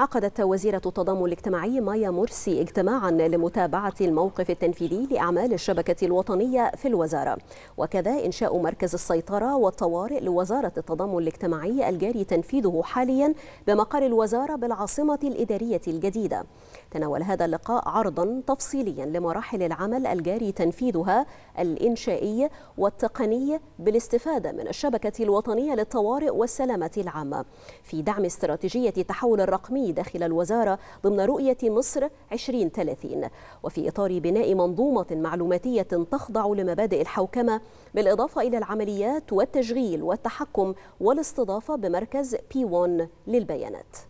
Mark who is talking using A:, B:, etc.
A: عقدت وزيرة التضامن الاجتماعي مايا مرسي اجتماعا لمتابعة الموقف التنفيذي لأعمال الشبكة الوطنية في الوزارة وكذا إنشاء مركز السيطرة والطوارئ لوزارة التضامن الاجتماعي الجاري تنفيذه حاليا بمقر الوزارة بالعاصمة الإدارية الجديدة تناول هذا اللقاء عرضا تفصيليا لمراحل العمل الجاري تنفيذها الإنشائي والتقني بالاستفادة من الشبكة الوطنية للطوارئ والسلامة العامة في دعم استراتيجية التحول الرقمي داخل الوزارة ضمن رؤية مصر 2030 وفي إطار بناء منظومة معلوماتية تخضع لمبادئ الحوكمة بالإضافة إلى العمليات والتشغيل والتحكم والاستضافة بمركز بي 1 للبيانات